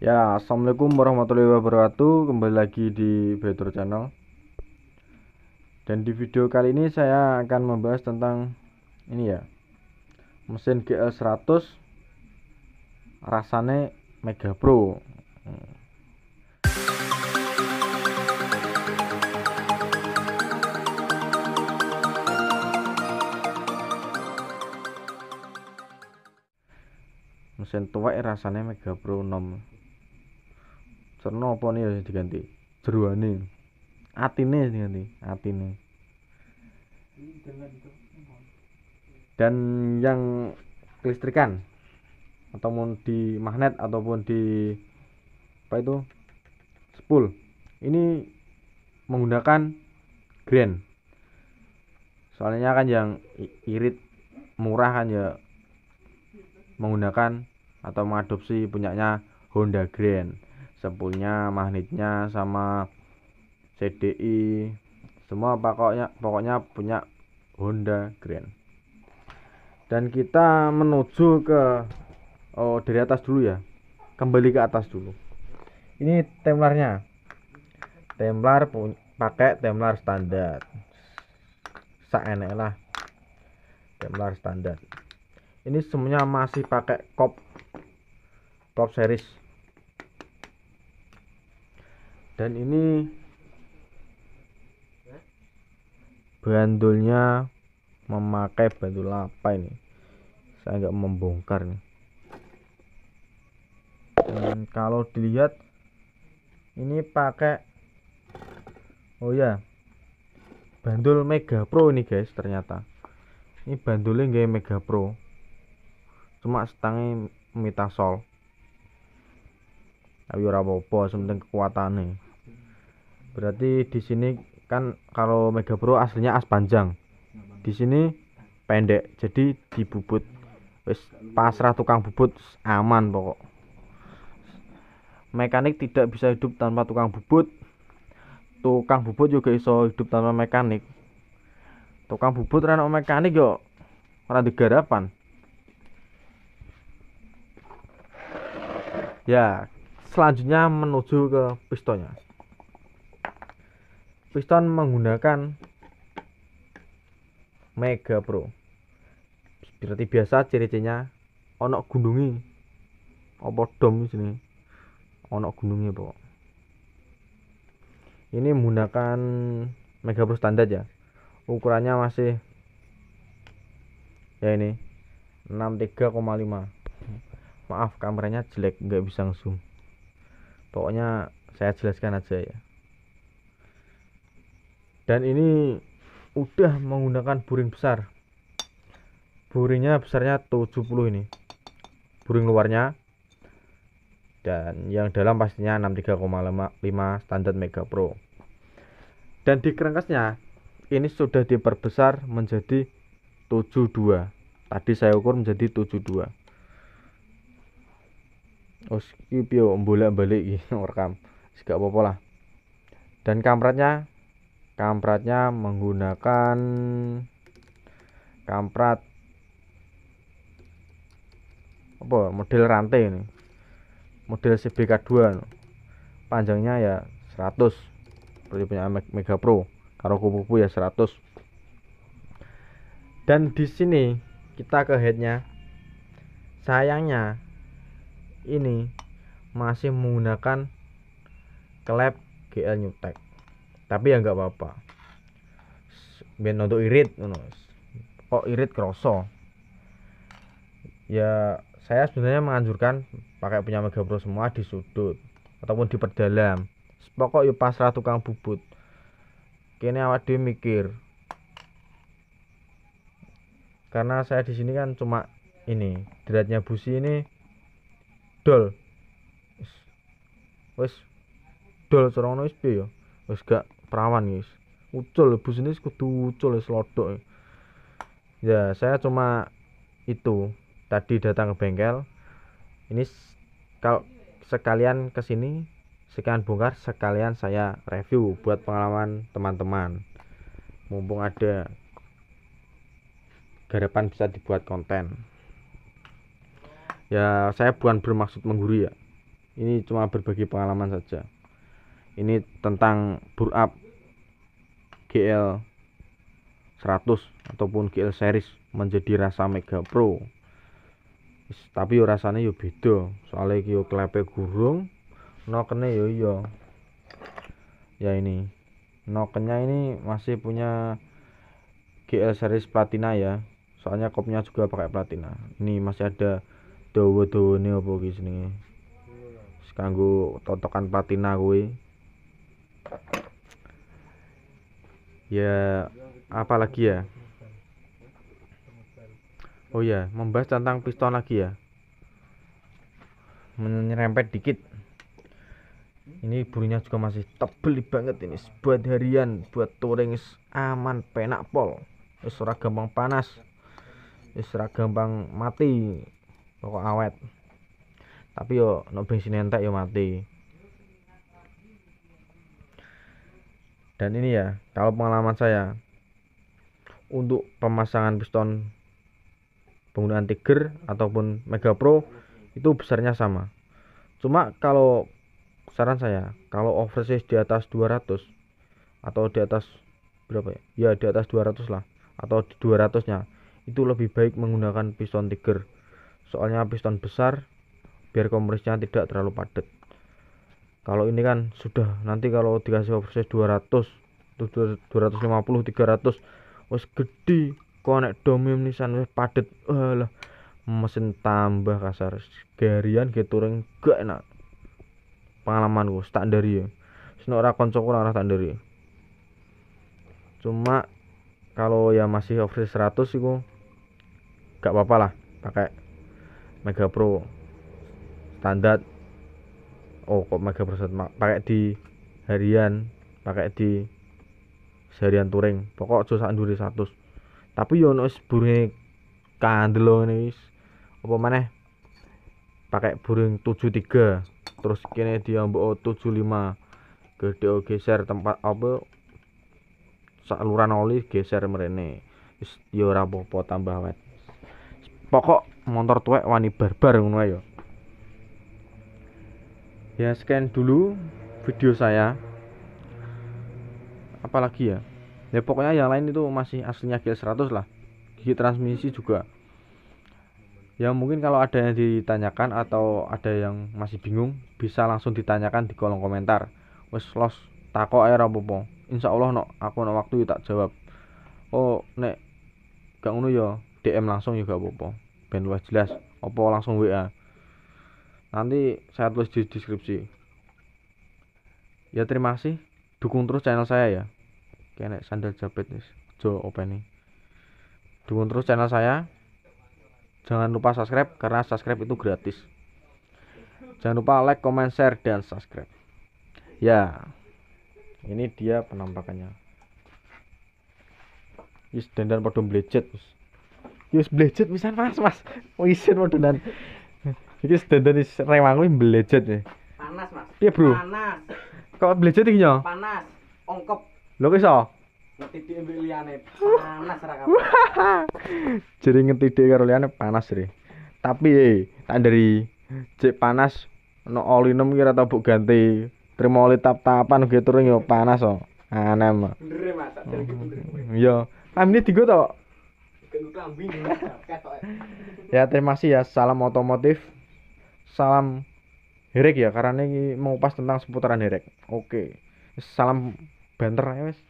Ya, Assalamualaikum warahmatullahi wabarakatuh Kembali lagi di Better Channel Dan di video kali ini saya akan membahas tentang Ini ya Mesin GL100 Rasane Mega Pro mesin tua rasanya Mega Pro 6 Cerno apa nih harus diganti? Jeruane. Atine diganti, atine. Dan yang kelistrikan ataupun di magnet ataupun di apa itu spool ini menggunakan grand soalnya kan yang irit murah kan ya menggunakan atau mengadopsi punyanya Honda Grand sampulnya magnetnya sama CDI semua pokoknya pokoknya punya Honda Grand dan kita menuju ke oh dari atas dulu ya kembali ke atas dulu ini temlarnya temlar pakai temlar standar seenak lah temlar standar ini semuanya masih pakai kop kop series dan ini bandulnya memakai bandul apa ini saya nggak membongkar nih dan kalau dilihat ini pakai oh ya bandul Mega Pro ini guys ternyata ini bandulnya nggak Mega Pro cuma setangnya mitasol tapi ora apa-apa kekuatan berarti di sini kan kalau Mega Pro aslinya as panjang di sini pendek jadi dibubut wis pasrah tukang bubut aman pokok mekanik tidak bisa hidup tanpa tukang bubut tukang bubut juga iso hidup tanpa mekanik tukang bubut rano mekanik yo di digarapan ya selanjutnya menuju ke pistonnya piston menggunakan Mega Pro berarti biasa ciri-cirinya onok gunungi apa dom sini onok gunungi pokok ini menggunakan Mega Pro standar ya ukurannya masih ya ini 63,5 maaf kameranya jelek nggak bisa zoom pokoknya saya jelaskan aja ya dan ini udah menggunakan buring besar buringnya besarnya 70 ini buring luarnya dan yang dalam pastinya 63,5 standar Mega Pro dan di kerangkasnya ini sudah diperbesar menjadi 72 tadi saya ukur menjadi 72 oh skip yo bolak balik rekam gak apa-apa lah dan kameratnya kampratnya menggunakan kamprat apa model rantai ini model CBK2 panjangnya ya 100 seperti punya Mega Pro karo kupu-kupu ya 100 dan di sini kita ke headnya sayangnya ini masih menggunakan klep GL Newtek tapi ya nggak apa-apa ben untuk irit kok irit kroso ya saya sebenarnya menganjurkan pakai punya Mega Pro semua di sudut ataupun di perdalam, pokok yuk ya pasrah tukang bubut kini awak dia mikir karena saya di sini kan cuma ini deratnya busi ini dol wes dol serono wis piye ya? wes gak perawan guys ucul bus ini kudu ucul selodok ya saya cuma itu tadi datang ke bengkel ini kalau sekalian kesini sekalian bongkar sekalian saya review buat pengalaman teman-teman mumpung ada garapan bisa dibuat konten ya saya bukan bermaksud menggurui ya ini cuma berbagi pengalaman saja ini tentang burap GL 100 ataupun GL series menjadi rasa Mega Pro tapi yo rasanya yo beda soalnya kyo klepe gurung nokene yo yo iya. ya ini nokennya ini masih punya GL series platina ya soalnya kopnya juga pakai platina ini masih ada dowo dowo neo iki nih. kanggo totokan platina gue ya apalagi ya oh ya membahas tentang piston lagi ya menyerempet dikit ini bulunya juga masih tebel banget ini buat harian buat touring aman penak pol serah gampang panas serah gampang mati pokok awet tapi yo no bensin entek yo mati dan ini ya kalau pengalaman saya untuk pemasangan piston penggunaan Tiger ataupun Mega Pro itu besarnya sama cuma kalau saran saya kalau overseas di atas 200 atau di atas berapa ya ya di atas 200 lah atau di 200 nya itu lebih baik menggunakan piston Tiger soalnya piston besar biar kompresnya tidak terlalu padat kalau ini kan sudah nanti kalau dikasih overseas 200 250 300 wes gede konek domim nisan wes padet lah mesin tambah kasar garian gitu ring gak enak pengalaman gue tak dari ya seno ora konco ora tak dari ya. cuma kalau ya masih overseas 100 itu gak apa-apa lah pakai Mega Pro standar oh kok mega person pakai di harian pakai di harian touring pokok aja duri satu. tapi yo burung kandelonis. burunge kandel apa mana pakai burung tujuh tiga. terus kini dia mbok ke gede geser tempat apa saluran oli geser merene wis yo tambah wet pokok motor tuwek wani barbar ngono ya ya scan dulu video saya apalagi ya ya pokoknya yang lain itu masih aslinya g 100 lah gigi transmisi juga ya mungkin kalau ada yang ditanyakan atau ada yang masih bingung bisa langsung ditanyakan di kolom komentar wes los tako air apa insya Allah no aku no waktu tak jawab oh nek gak ngono ya DM langsung juga apa apa ben luas jelas Oppo langsung WA nanti saya tulis di deskripsi ya terima kasih dukung terus channel saya ya kayak sandal jepit nih jo openi dukung terus channel saya jangan lupa subscribe karena subscribe itu gratis jangan lupa like comment share dan subscribe ya ini dia penampakannya Yus dandan padha belajar, Yus belajar, pisan Mas, Mas. Wisin padha dan Iki sedanten rewang kuwi belajar ya. Panas, Mas. Iya Bro? Panas. Kok belajar iki yo? Panas. Ongkep. Lho kok iso? Ngetitik mbek liyane panas ra kabeh. Jadi ngetitik karo liyane panas, Re. Tapi eh tak dari C panas no olinem kira tau buk ganti. Terima oli tap-tapan gitu turun yo panas oh Aneh, mah Bener, Mas. Gitu, iya. Kami tiga tau Ya terima kasih ya. Salam otomotif salam herek ya karena ini mau pas tentang seputaran herek oke salam banter ya wes